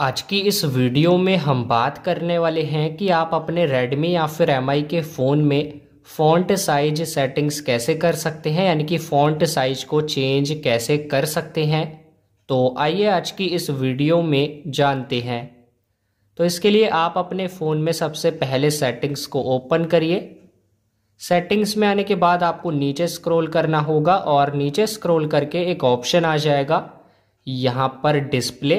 आज की इस वीडियो में हम बात करने वाले हैं कि आप अपने Redmi या फिर एम के फ़ोन में फ़ॉन्ट साइज सेटिंग्स कैसे कर सकते हैं यानी कि फ़ॉन्ट साइज को चेंज कैसे कर सकते हैं तो आइए आज की इस वीडियो में जानते हैं तो इसके लिए आप अपने फ़ोन में सबसे पहले सेटिंग्स को ओपन करिए सेटिंग्स में आने के बाद आपको नीचे स्क्रॉल करना होगा और नीचे स्क्रॉल करके एक ऑप्शन आ जाएगा यहाँ पर डिस्प्ले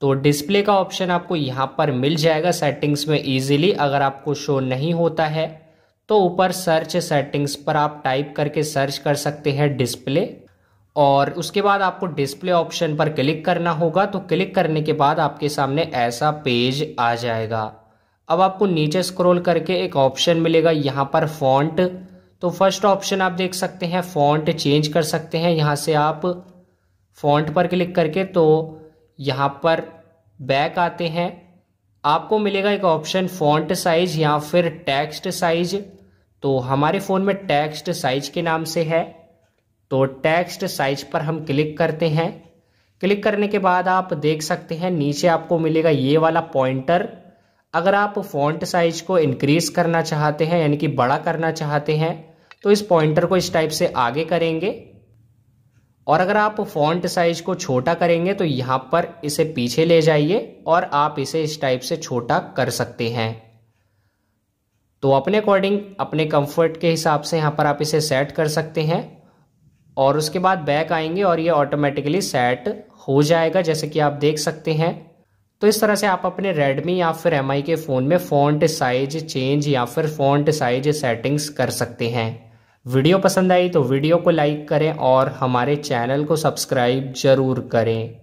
तो डिस्प्ले का ऑप्शन आपको यहाँ पर मिल जाएगा सेटिंग्स में इजीली अगर आपको शो नहीं होता है तो ऊपर सर्च सेटिंग्स पर आप टाइप करके सर्च कर सकते हैं डिस्प्ले और उसके बाद आपको डिस्प्ले ऑप्शन पर क्लिक करना होगा तो क्लिक करने के बाद आपके सामने ऐसा पेज आ जाएगा अब आपको नीचे स्क्रॉल करके एक ऑप्शन मिलेगा यहाँ पर फॉन्ट तो फर्स्ट ऑप्शन आप देख सकते हैं फॉन्ट चेंज कर सकते हैं यहाँ से आप फॉन्ट पर क्लिक करके तो यहाँ पर बैक आते हैं आपको मिलेगा एक ऑप्शन फॉन्ट साइज या फिर टेक्स्ट साइज तो हमारे फ़ोन में टेक्स्ट साइज के नाम से है तो टेक्स्ट साइज पर हम क्लिक करते हैं क्लिक करने के बाद आप देख सकते हैं नीचे आपको मिलेगा ये वाला पॉइंटर अगर आप फॉन्ट साइज को इंक्रीज करना चाहते हैं यानी कि बड़ा करना चाहते हैं तो इस पॉइंटर को इस टाइप से आगे करेंगे और अगर आप फॉन्ट साइज को छोटा करेंगे तो यहाँ पर इसे पीछे ले जाइए और आप इसे इस टाइप से छोटा कर सकते हैं तो अपने अकॉर्डिंग अपने कंफर्ट के हिसाब से यहाँ पर आप इसे सेट कर सकते हैं और उसके बाद बैक आएंगे और ये ऑटोमेटिकली सेट हो जाएगा जैसे कि आप देख सकते हैं तो इस तरह से आप अपने Redmi या फिर एम के फ़ोन में फ़ॉन्ट साइज चेंज या फिर फ़ॉन्ट साइज सेटिंग्स कर सकते हैं वीडियो पसंद आई तो वीडियो को लाइक करें और हमारे चैनल को सब्सक्राइब ज़रूर करें